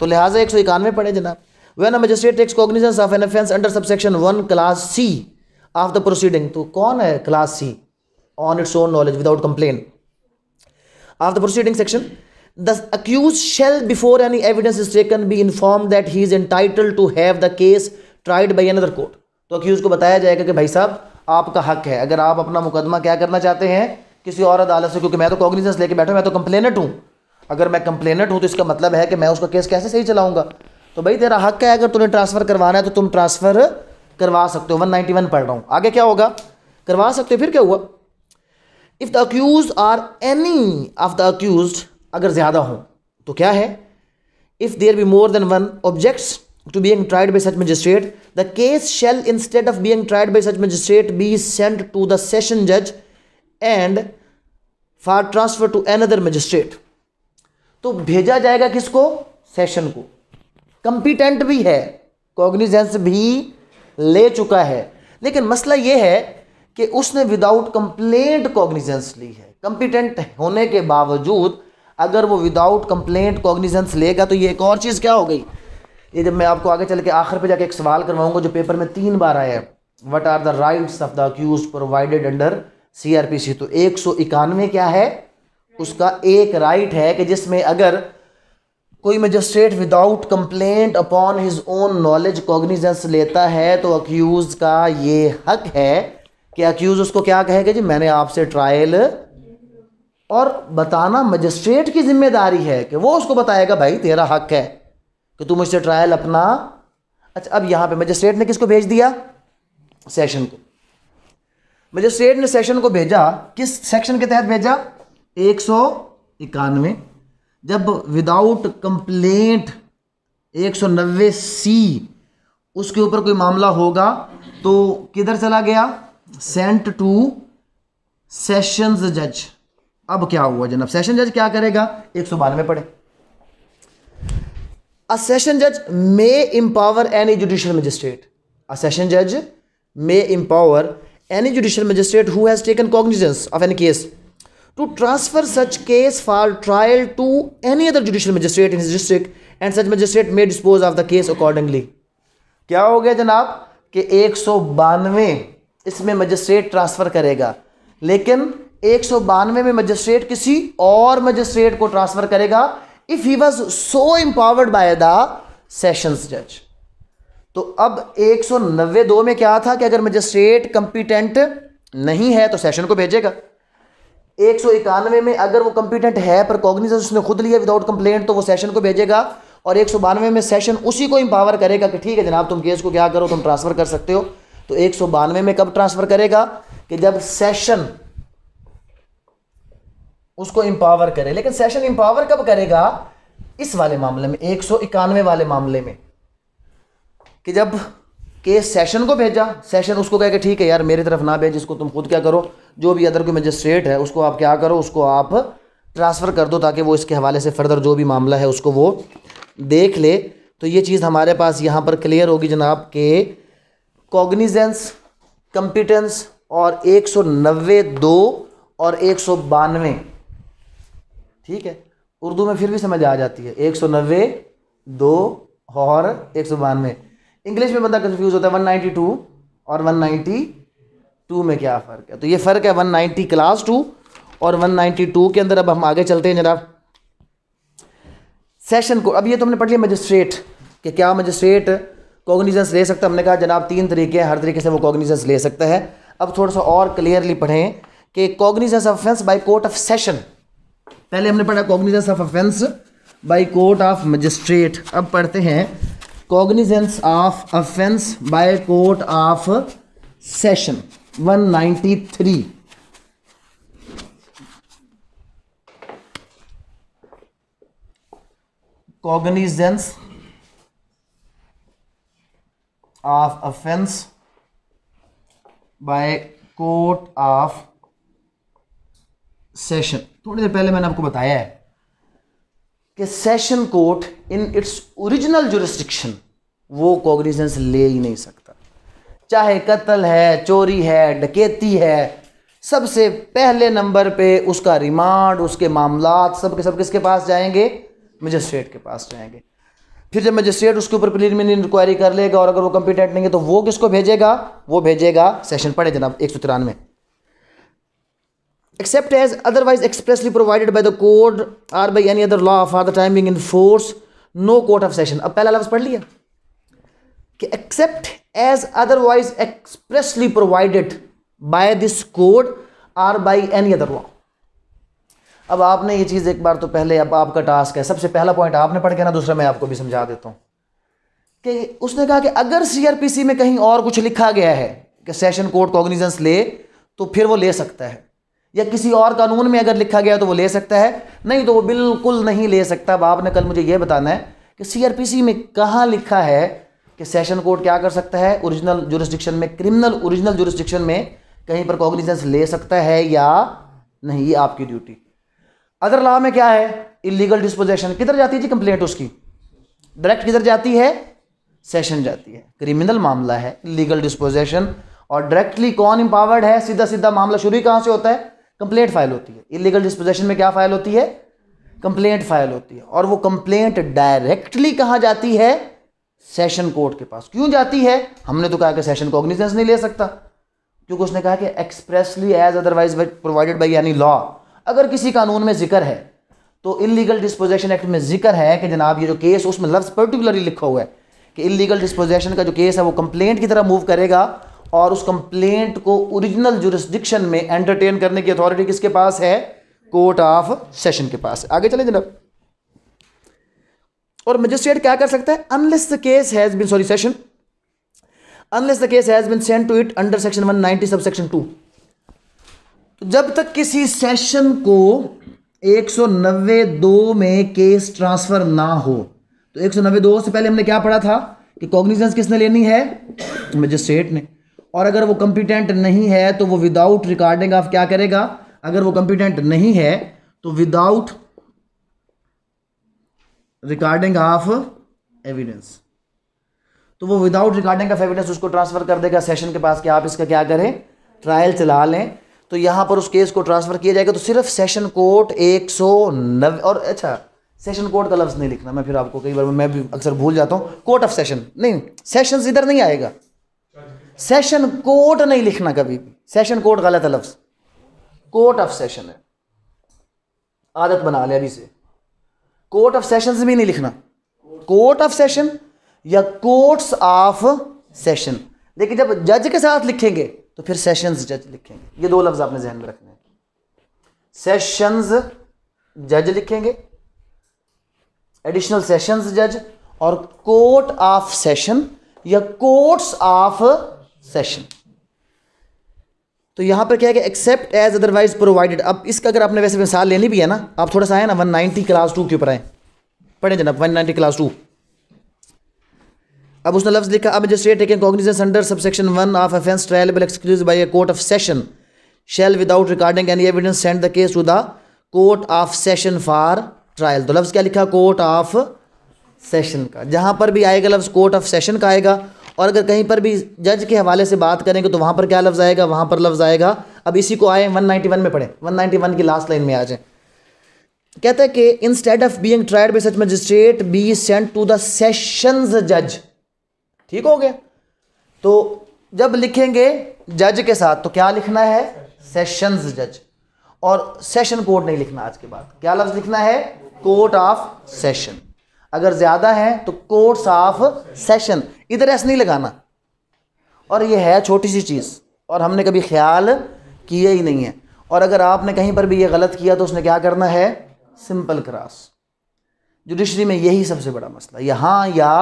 तो लिहाजा एक सौ इक्यानवे पड़े जनाब when a magistrate takes cognizance of an offence under subsection one class C of the proceeding तो कौन है class C on its own knowledge without complain of the proceeding section the accused shall before any evidence is taken be inform that he is entitle to have the case tried by another court तो accused को बताया जाएगा कि भाई साहब आपका हक है अगर आप अपना मुकदमा क्या करना चाहते हैं किसी और अदालत से क्योंकि मैं तो कॉग्निजेंस लेके बैठा मैं तो कंप्लेनेट हूँ अगर मैं कंप्लेनेट हूँ तो इसका मतलब है कि मैं उसका केस कैसे सही चलाऊंगा तो भाई तेरा हक है अगर तुम्हें ट्रांसफ़र करवाना है तो तुम ट्रांसफ़र करवा सकते हो 191 पढ़ रहा हूं आगे क्या होगा करवा सकते हो फिर क्या हुआ if the accused or any of the accused अगर ज़्यादा हो तो क्या है if there be more than one objects to being tried by such magistrate the case shall instead of being tried by such magistrate be send to the session जज and for transfer to an other magistrate तो भेजा जाएगा किसको session को competent भी है cognizance भी ले चुका है लेकिन मसला यह है कि उसने विदाउट कंप्लेंट कॉग्निजेंस ली है कंपिटेंट होने के बावजूद अगर वो विदाउट कंप्लेंट कॉग्निजेंस लेगा तो ये एक और चीज़ क्या हो गई ये जब मैं आपको आगे चल के आखिर पे जाके एक सवाल करवाऊंगा जो पेपर में तीन बार आया है what are the rights of the accused provided under C R P C तो एक सौ इक्यानवे क्या है उसका एक राइट है कि जिसमें अगर कोई magistrate without complaint upon his own knowledge cognizance लेता है तो अक्यूज़ का ये हक है कि अक्यूज़ उसको क्या कहेगा जी मैंने आपसे ट्रायल और बताना मजिस्ट्रेट की जिम्मेदारी है कि वो उसको बताएगा भाई तेरा हक है कि तू मुझसे ट्रायल अपना अच्छा अब यहाँ पे मजिस्ट्रेट ने किसको भेज दिया सेशन को मजिस्ट्रेट ने सेशन को भेजा किस सेक्शन के तहत भेजा एक सौ इक्यानवे जब विदाउट कंप्लेंट 190 सी उसके ऊपर कोई मामला होगा तो किधर चला गया सेंट टू सेशंस जज अब क्या हुआ जनाब सेशन जज क्या करेगा एक सौ बानवे पढ़े अ सेशन जज मे empower any judicial magistrate a session जज मे empower any judicial magistrate who has taken cognizance of any case to transfer such case for trial to any other judicial magistrate in his district and such magistrate may dispose of the case accordingly क्या हो गया जनाब कि एक सौ बानवे इसमें magistrate transfer करेगा लेकिन एक सौ बानवे में मजिस्ट्रेट किसी और मजिस्ट्रेट को ट्रांसफ़र करेगा if he was so empowered by the sessions जज तो अब एक सौ नब्बे दो में क्या था कि अगर मजिस्ट्रेट कंपिटेंट नहीं है तो सेशन को भेजेगा एक सौ इक्यानवे में अगर वो कंपिटेंट है पर कॉग्निजेंस उसने खुद लिया विदाउट कंप्लेंट तो वो सेशन को भेजेगा और एक सौ बानवे में सेशन उसी को इम्पावर करेगा कि ठीक है जनाब तुम केस को क्या करो तुम ट्रांसफ़र कर सकते हो तो एक सौ बानवे में कब ट्रांसफ़र करेगा कि जब सेशन उसको इम्पावर करे लेकिन सेशन इम्पावर कब करेगा इस वाले मामले में एक सौ इक्यानवे वाले मामले में कि जब के सेशन को भेजा सेशन उसको कह के ठीक है यार मेरी तरफ ना भेज इसको तुम खुद क्या करो जो भी अदर कोई मजिस्ट्रेट है उसको आप क्या करो उसको आप ट्रांसफ़र कर दो ताकि वो इसके हवाले से फर्दर जो भी मामला है उसको वो देख ले तो ये चीज़ हमारे पास यहाँ पर क्लियर होगी जनाब के कॉग्निजेंस कंपिटेंस और एक सौ नब्बे दो और एक सौ बानवे ठीक है उर्दू में फिर भी समझ आ जाती है एक सौ नबे दो और एक सौ बानवे इंग्लिश में बंदा कंफ्यूज होता है 192 और 192 में क्या फ़र्क है तो ये फ़र्क है 190 क्लास टू और 192 के अंदर अब हम आगे चलते हैं जनाब सेशन को अब ये हमने पढ़ लिया मजिस्ट्रेट कि क्या मजिस्ट्रेट कॉग्निजेंस ले सकता है हमने कहा जनाब तीन तरीके हैं हर तरीके से वो कॉग्निजेंस ले सकता है अब थोड़ा सा और क्लियरली पढ़ें कि cognizance of offence by court of session पहले हमने पढ़ा cognizance of offence by court of magistrate अब पढ़ते हैं cognizance of offence by court of session 193 cognizance of offence by court of session थोड़ी देर पहले मैंने आपको बताया है कि session court in its original jurisdiction वो कॉग्निजेंस ले ही नहीं सकता चाहे कत्ल है चोरी है डकैती है सबसे पहले नंबर पे उसका रिमांड उसके मामला सब के सब किसके पास जाएंगे मजिस्ट्रेट के पास जाएंगे फिर जब मजिस्ट्रेट उसके ऊपर प्रिलिमिनरी इंक्वायरी कर लेगा और अगर वो कंपिटेंट नहीं है तो वो किसको भेजेगा वो भेजेगा सेशन पढ़े जनाब एक सौ तिरानवे except as otherwise expressly provided by the code or by any other law for the time being in force no court of session अब पहला लफ्ज पढ़ लिया कि except as otherwise expressly provided by this code or by any other law अब आपने ये चीज़ एक बार तो पहले अब आपका टास्क है सबसे पहला पॉइंट आपने पढ़ के ना दूसरा मैं आपको भी समझा देता हूँ कि उसने कहा कि अगर सीआरपीसी में कहीं और कुछ लिखा गया है कि सेशन कोर्ट कॉग्निजेंस ले तो फिर वो ले सकता है या किसी और कानून में अगर लिखा गया तो वो ले सकता है नहीं तो वो बिल्कुल नहीं ले सकता अब आपने कल मुझे ये बताना है कि सीआरपीसी में कहाँ लिखा है कि सेशन कोर्ट क्या कर सकता है ओरिजिनल जुरिस्डिक्शन में क्रिमिनल ओरिजिनल जुरिस्डिक्शन में कहीं पर कॉग्निजेंस ले सकता है या नहीं ये आपकी ड्यूटी अदर लॉ में क्या है इलीगल डिस्पोजेशन किधर जाती है जी कंप्लेंट उसकी डायरेक्ट किधर जाती है सेशन जाती है क्रिमिनल मामला है इलीगल डिस्पोजेशन और डायरेक्टली कौन इंपावर्ड है सीधा सीधा मामला शुरू ही कहां से होता है कंप्लेंट फाइल होती है इलीगल डिस्पोजेशन में क्या फाइल होती है कंप्लेंट फाइल होती है और वो कंप्लेंट डायरेक्टली कहाँ जाती है सेशन कोर्ट के पास क्यों जाती है हमने तो कहा कि सेशन कॉग्निजेंस नहीं ले सकता क्योंकि उसने कहा कि expressly as otherwise provided by यानी लॉ अगर किसी कानून में जिक्र है तो इलीगल डिस्पोजेशन एक्ट में जिक्र है कि जनाब ये जो केस उसमें लफ्ज़ पर्टिकुलरली लिखा हुआ है कि इलीगल डिस्पोजेशन का जो केस है वो कंप्लेंट की तरह मूव करेगा और उस कंप्लेंट को ओरिजिनल जुरिस्डिक्शन में एंटरटेन करने की अथॉरिटी किसके पास है कोर्ट ऑफ सेशन के पास आगे चले जनाब और मजिस्ट्रेट क्या कर सकता है unless the case has been sorry session unless the case has been send to it under section 190 sub section 2 जब तक किसी सेशन को 192 दो में केस ट्रांसफर ना हो तो 192 दो से पहले हमने क्या पढ़ा था कि कॉग्निजेंस किसने लेनी है मजिस्ट्रेट ने और अगर वो कंपिटेंट नहीं है तो वो विदाउट रिकॉर्डिंग ऑफ क्या करेगा अगर वो कंपिटेंट नहीं है तो विदाउट रिकॉर्डिंग ऑफ एविडेंस तो वो विदाउट रिकॉर्डिंग ऑफ एविडेंस उसको ट्रांसफर कर देगा सेशन के पास कि आप इसका क्या करें ट्रायल चला लें तो यहां पर उस केस को ट्रांसफर किया जाएगा तो सिर्फ सेशन कोर्ट एक सौ नब्बे और अच्छा सेशन कोर्ट का लफ्ज़ नहीं लिखना मैं फिर आपको कई बार मैं भी अक्सर भूल जाता हूँ कोर्ट ऑफ सेशन नहीं सेशन इधर नहीं आएगा सेशन कोर्ट नहीं लिखना कभी भी सेशन कोर्ट गलत है लफ्ज कोर्ट ऑफ सेशन है आदत बना ले अभी से कोर्ट ऑफ सेशन भी नहीं लिखना कोर्ट ऑफ सेशन या कोर्ट्स ऑफ सेशन लेकिन जब जज के साथ लिखेंगे तो फिर सेशंस जज लिखेंगे ये दो लफ्ज आपने जहन में रखने हैं सेशंस जज लिखेंगे एडिशनल सेशंस जज और कोर्ट ऑफ सेशन या कोर्ट्स ऑफ सेशन तो यहाँ पर क्या है कि एक्सेप्ट एज अदरवाइज प्रोवाइडेड अब इसका अगर आपने वैसे मिसाल लेनी भी है ना आप थोड़ा सा है ना वन नाइन्टी क्लास टू के ऊपर आए पढ़े जनाब वन नाइन्टी क्लास टू अब उसने लफ्ज़ लिखा अब magistrate taking cognizance under subsection one of offence triable excuse by a court of session shall without recording any evidence send the case to the court of session for trial तो लफ्ज़ क्या लिखा court of session का जहाँ पर भी आएगा लफ्ज़ कोर्ट ऑफ सेशन का आएगा और अगर कहीं पर भी जज के हवाले से बात करेंगे तो वहाँ पर क्या लफ्ज़ आएगा वहाँ पर लफ्ज़ आएगा अब इसी को आए 191 में पढ़े 191 की लास्ट लाइन में आ जाएँ कहता है कि stead of being tried by such magistrate be sent to the sessions जज ठीक हो गया तो जब लिखेंगे जज के साथ तो क्या लिखना है सेशंस जज और सेशन कोर्ट नहीं लिखना आज के बाद क्या लफ्ज़ लिखना है कोर्ट ऑफ सेशन अगर ज़्यादा है तो कोर्ट्स ऑफ सेशन इधर ऐसा नहीं लगाना और ये है छोटी सी चीज़ और हमने कभी ख्याल किया ही नहीं है और अगर आपने कहीं पर भी ये गलत किया तो उसने क्या करना है सिंपल क्रास जुडिशरी में यही सबसे बड़ा मसला यहाँ या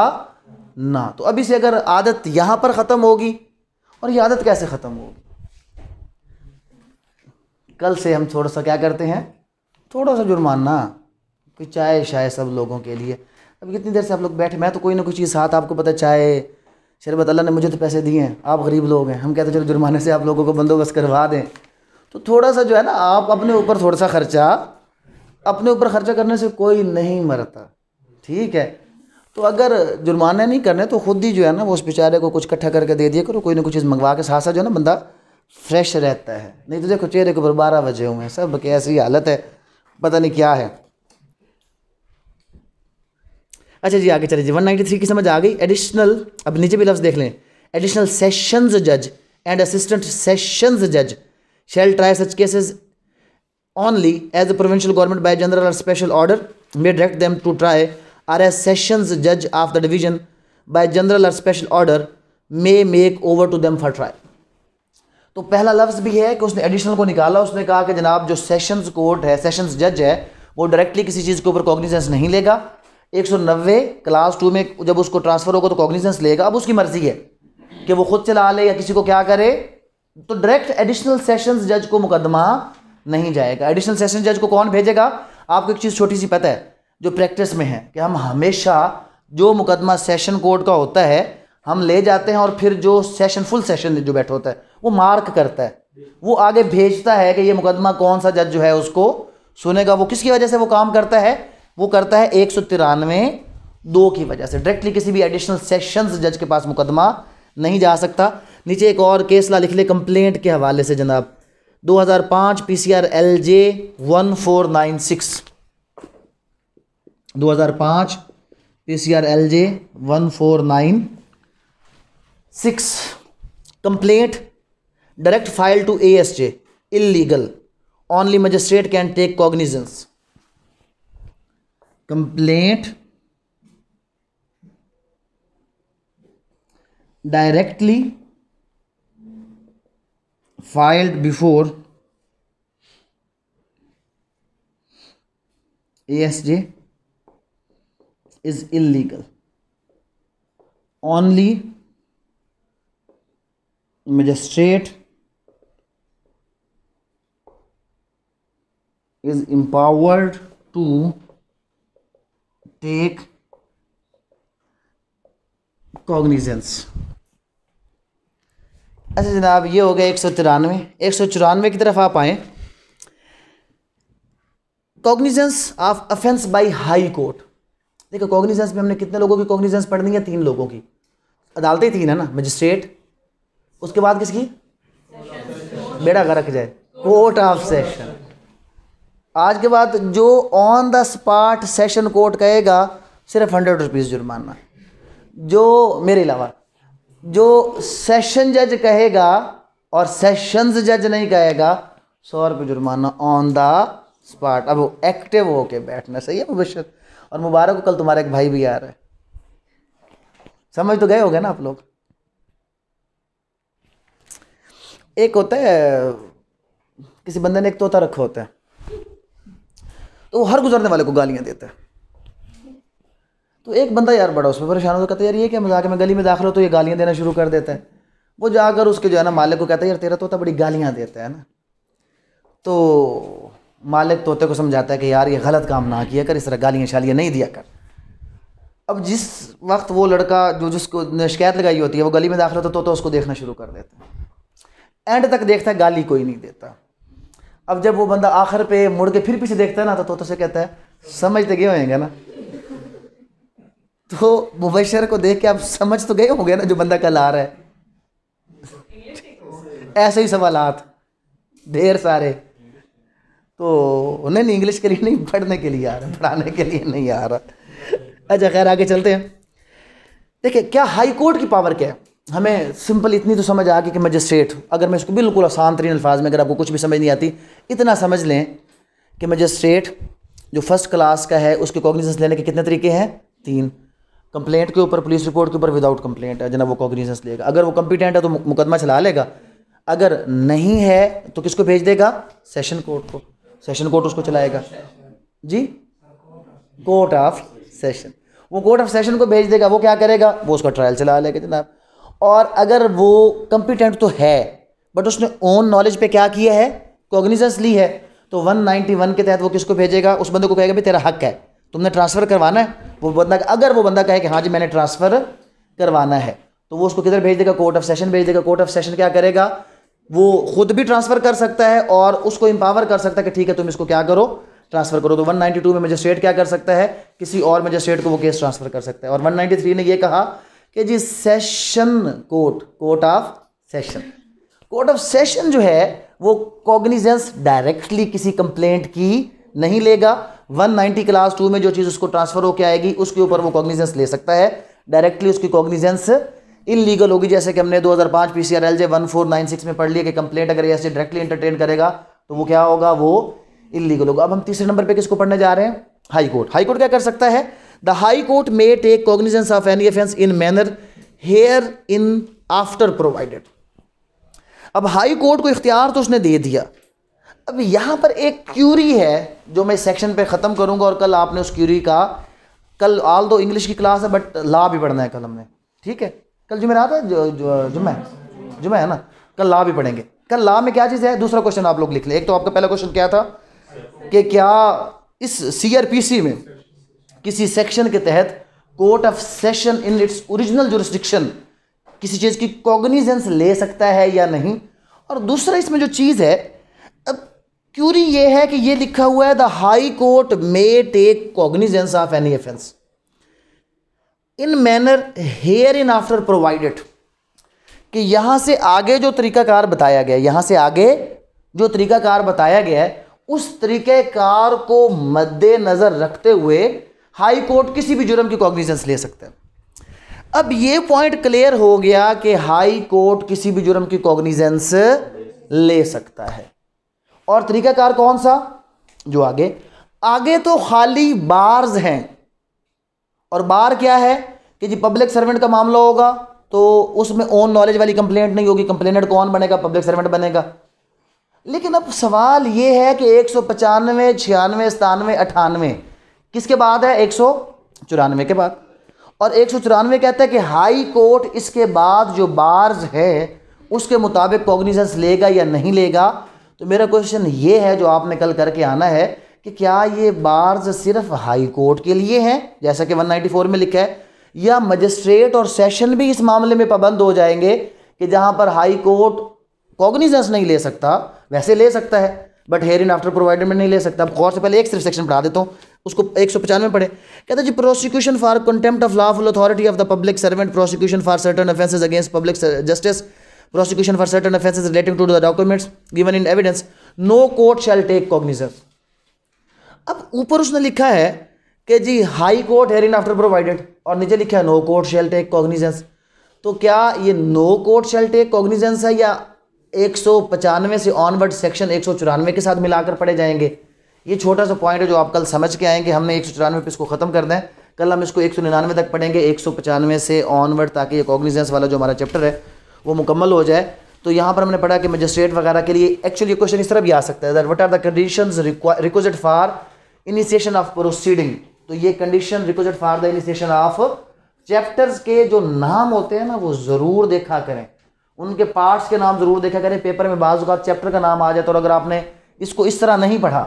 ना तो अभी से अगर आदत यहाँ पर ख़त्म होगी और ये आदत कैसे ख़त्म होगी कल से हम थोड़ा सा क्या करते हैं थोड़ा सा जुर्माना कोई चाय शाय सब लोगों के लिए अब कितनी देर से आप लोग बैठे मैं तो कोई ना कोई चीज़ साथ आपको पता चाहे शरबत अल्लाह ने मुझे तो पैसे दिए हैं आप गरीब लोग हैं हम कहते चलो जुर्माने से आप लोगों को बंदोबस्त करवा दें तो थोड़ा सा जो है ना आप अपने ऊपर थोड़ा सा खर्चा अपने ऊपर खर्चा करने से कोई नहीं मरता ठीक है तो अगर जुर्माने नहीं करने तो खुद ही जो है ना वो उस बेचारे को कुछ इकट्ठा करके दे दिया करो कोई ना कुछ चीज़ मंगवा के साथ साथ जो है ना बंदा फ्रेश रहता है नहीं तो देखो चेहरे के ऊपर बारह बजे हुए हैं सब कैसी ऐसी हालत है पता नहीं क्या है अच्छा जी आगे चले जी वन थ्री की समझ आ गई एडिशनल अब नीचे भी लफ्ज़ देख लें एडिशनल सेशंस जज एंड असिस्टेंट सेशंस जज shell try such cases only as a provincial government by general और special order may direct them to try are as sessions जज of the division bye general और special order may make over to them for try तो पहला लफ्ज़ भी है कि उसने एडिशनल को निकाला उसने कहा कि जनाब जो सेशंस कोर्ट है सेशंस जज है वो डायरेक्टली किसी चीज़ के ऊपर कॉग्निजेंस नहीं लेगा 190 क्लास टू में जब उसको ट्रांसफ़र होगा तो कॉग्निजेंस लेगा अब उसकी मर्जी है कि वो खुद चला ले या किसी को क्या करे तो डायरेक्ट एडिशनल सेशन जज को मुकदमा नहीं जाएगा एडिशनल सेशन जज को कौन भेजेगा आपको एक चीज़ छोटी सी पता है जो प्रैक्टिस में है कि हम हमेशा जो मुकदमा सेशन कोर्ट का होता है हम ले जाते हैं और फिर जो सेशन फुल सेशन जो बैठा होता है वो मार्क करता है वो आगे भेजता है कि ये मुकदमा कौन सा जज जो है उसको सुनेगा वो किसकी वजह से वो काम करता है वो करता है एक सौ तिरानवे दो की वजह से डायरेक्टली किसी भी एडिशनल सेशंस जज के पास मुकदमा नहीं जा सकता नीचे एक और केस ला लिख ले कंप्लेंट के हवाले से जनाब 2005 PCR LJ 1496 2005 PCR LJ 1496 complaint direct file to ASJ illegal only magistrate can take cognizance complaint directly filed before ASJ is illegal. Only magistrate is empowered to take cognizance अच्छा जनाब ये हो गया एक सौ तिरानवे एक सौ चौरानवे की तरफ आप आए cognizance of offence by high court देखो कॉग्निजेंस में हमने कितने लोगों की कॉग्निजेंस पढ़नी है तीन लोगों की अदालतें तीन है ना मजिस्ट्रेट उसके बाद किसकी बेड़ा गर्क जाए कोर्ट ऑफ सेक्शन आज के बाद जो on the spot session court कहेगा सिर्फ हंड्रेड रुपीज़ जुर्माना जो मेरे अलावा जो सेशन जज कहेगा और सेशंस जज नहीं कहेगा सौ रुपये जुर्माना ऑन द स्पॉट अब एक्टिव होके बैठना सही है भविष्य और मुबारक को कल तुम्हारा एक भाई भी आ रहा है समझ तो गए हो गए ना आप लोग एक होता है किसी बंदे ने एक तोता रखा होता है तो वो हर गुजरने वाले को गालियाँ देता है तो एक बंदा यार बड़ा उसमें परेशान होता कहता है यार ये क्या मजाक में गली में दाखिल हो तो ये गालियाँ देना शुरू कर देता है वो जाकर उसके जो है ना मालिक को कहता है यार तेरा तोता बड़ी गालियाँ देता है ना तो मालिक तोते को समझाता है कि यार ये गलत काम ना किया कर इस तरह गालियाँ शालियाँ नहीं दिया कर अब जिस वक्त वो लड़का जो जिसको शिकायत लगाई होती है वो गली में दाखिल होता तो, तोता उसको देखना शुरू कर देता है एंड तक देखता है गाली कोई नहीं देता अब जब वो बंदा आखिर पे मुड़ के फिर पीछे देखता है ना तो तोते से कहता है समझ तो गए होंगे ना तो मुबशर को देख के आप समझ तो गए होंगे ना जो बंदा कल आ रहा है ऐसे ही सवाल ढेर सारे तो नहीं नहीं इंग्लिश के लिए नहीं पढ़ने के लिए आ रहा पढ़ाने के लिए नहीं आ रहा अच्छा खैर आगे चलते हैं देखिए क्या हाई कोर्ट की पावर क्या है हमें सिंपल इतनी तो समझ आ गई कि मजिस्ट्रेट अगर मैं इसको बिल्कुल आसान तरीन अल्फाज में अगर आपको कुछ भी समझ नहीं आती इतना समझ लें कि मजिस्ट्रेट जो फर्स्ट क्लास का है उसके कॉग्निजेंस लेने के कितने तरीके हैं तीन कंप्लेंट के ऊपर पुलिस रिपोर्ट के ऊपर विदाउट कंप्लेंट है जना वो कॉग्निजेंस लेगा अगर वो कंपिटेंट है तो मुकदमा चला लेगा अगर नहीं है तो किसको भेज देगा सेशन कोर्ट को सेशन कोर्ट उसको चलाएगा जी कोर्ट ऑफ सेशन वो कोर्ट ऑफ सेशन को भेज देगा वो क्या करेगा वो उसका ट्रायल चला लेगा जनाब और अगर वो कंपिटेंट तो है बट उसने ओन नॉलेज पे क्या किया है कॉग्निजेंस ली है तो 191 के तहत वो किसको भेजेगा उस बंदे को कहेगा भाई तेरा हक है तुमने ट्रांसफ़र करवाना है वो बंदा अगर वो बंदा कहे कि हाँ जी मैंने ट्रांसफ़र करवाना है तो वो उसको किधर भेज देगा कोर्ट ऑफ सेशन भेज देगा कोर्ट ऑफ सेशन क्या करेगा वो खुद भी ट्रांसफ़र कर सकता है और उसको इंपावर कर सकता है कि ठीक है तुम इसको क्या करो ट्रांसफ़र करो तो 192 में मजिस्ट्रेट क्या कर सकता है किसी और मजिस्ट्रेट को वो केस ट्रांसफ़र कर सकता है और 193 ने ये कहा कि जी session court court of session court of session जो है वो कॉग्निजेंस डायरेक्टली किसी कंप्लेंट की नहीं लेगा 190 क्लास टू में जो चीज़ उसको ट्रांसफर होकर आएगी उसके ऊपर वो कॉग्निजेंस ले सकता है डायरेक्टली उसकी कॉग्निजेंस इलीगल होगी जैसे कि हमने 2005 पीसीआरएल जे 1496 में पढ़ लिया कि कंप्लेंट अगर ऐसे डायरेक्टली इंटरटेन करेगा तो वो क्या होगा वो इलीगल होगा अब हम तीसरे नंबर पे किसको पढ़ने जा रहे हैं हाई कोर्ट हाई कोर्ट क्या कर सकता है the high court may take cognizance of any offence in manner hereinafter provided अब हाई कोर्ट को इख्तियार तो उसने दे दिया अब यहां पर एक क्यूरी है जो मैं सेक्शन पे ख़त्म करूंगा और कल आपने उस क्यूरी का कल आल दो इंग्लिश की क्लास है बट ला भी पढ़ना है कल हमने ठीक है कल जुमे जुमेरात है जुम्मे जुम्मे है ना कल ला भी पढ़ेंगे कल ला में क्या चीज़ है दूसरा क्वेश्चन आप लोग लिख लें एक तो आपका पहला क्वेश्चन क्या था कि क्या इस सी में किसी सेक्शन के तहत court of session in its original jurisdiction किसी चीज़ की कॉग्निजेंस ले सकता है या नहीं और दूसरा इसमें जो चीज़ है अब क्यूरी ये है कि ये लिखा हुआ है the high court may take cognizance of any offence in manner hereinafter provided कि यहाँ से आगे जो तरीकाकार बताया गया यहाँ से आगे जो तरीकाकार बताया गया है उस तरीक़ेकार को मद्देनज़र रखते हुए हाई कोर्ट किसी भी जुर्म की कॉग्निजेंस ले सकता है अब ये पॉइंट क्लियर हो गया कि हाई कोर्ट किसी भी जुर्म की कॉग्निजेंस ले सकता है और तरीकाकार कौन सा जो आगे आगे तो खाली बार्स हैं और बार क्या है कि जी पब्लिक सर्वेंट का मामला होगा तो उसमें ओन नॉलेज वाली कंप्लेंट नहीं होगी कंप्लेनेंट कौन बनेगा पब्लिक सर्वेंट बनेगा लेकिन अब सवाल यह है कि एक सौ पचानवे छियानवे सतानवे अठानवे किसके बाद है एक चौरानवे के बाद और एक सौ चौरानवे कहता है कि हाई कोर्ट इसके बाद जो बार्ज है उसके मुताबिक कॉग्निजेंस लेगा या नहीं लेगा तो मेरा क्वेश्चन ये है जो आपने कल करके आना है कि क्या ये बार्ज सिर्फ हाई कोर्ट के लिए हैं जैसा कि 194 में लिखा है या मजिस्ट्रेट और सेशन भी इस मामले में पाबंद हो जाएंगे कि जहाँ पर हाई कोर्ट कॉग्निजेंस नहीं ले सकता वैसे ले सकता है but hereinafter provider में नहीं ले सकता अब कौर से पहले एक सिर्फ सेक्शन पढ़ा देता हूँ उसको एक सौ पचानवे पढ़े कहता जी prosecution for contempt of lawful authority of the public servant prosecution for certain offences against public justice prosecution for certain offences relating to the documents given in evidence no court shall take cognizance अब ऊपर उसने लिखा है कि जी high court herein after provided और नीचे लिखा है no court shall take cognizance तो क्या ये no court shall take cognizance है या एक सौ पचानवे से ऑनवर्ड सेक्शन एक सौ चौरानवे के साथ मिलाकर पढ़े जाएंगे ये छोटा सा पॉइंट है जो आप कल समझ के आएंगे हमने एक सौ चौरानवे पे इसको ख़त्म कर दें कल हम इसको एक सौ निन्यानवे तक पढ़ेंगे एक सौ पचानवे से ऑनवर्ड ताकि ये कॉग्निजेंस वाला जो हमारा चैप्टर है वो मुकम्मल हो जाए तो यहाँ पर हमने पढ़ा कि मजिस्ट्रेट वगैरह के लिए एक्चुअली क्वेश्चन इस तरह भी आ सकता है that what are the condition requisite for initiation of proceeding तो ये condition requisite for the initiation of chapters के जो नाम होते हैं ना वो ज़रूर देखा करें उनके पार्ट्स के नाम ज़रूर देखा करें पेपर में का चैप्टर का नाम आ जाता तो है और अगर आपने इसको इस तरह नहीं पढ़ा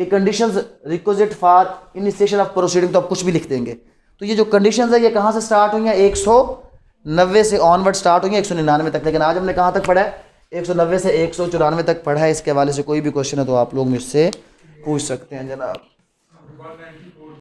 कि conditions requisite for initiation of proceeding तो आप कुछ भी लिख देंगे तो ये जो कंडीशन है ये कहाँ से स्टार्ट हुई हैं एक सौ नब्बे से ऑनवर्ड स्टार्ट हुई हैं एक सौ निन्यानवे तक लेकिन आज हमने कहाँ तक पढ़ा है एक सौ नब्बे से एक सौ चौरानवे तक पढ़ा है इसके हवाले से कोई भी क्वेश्चन है तो आप लोग मुझसे पूछ सकते हैं जनाब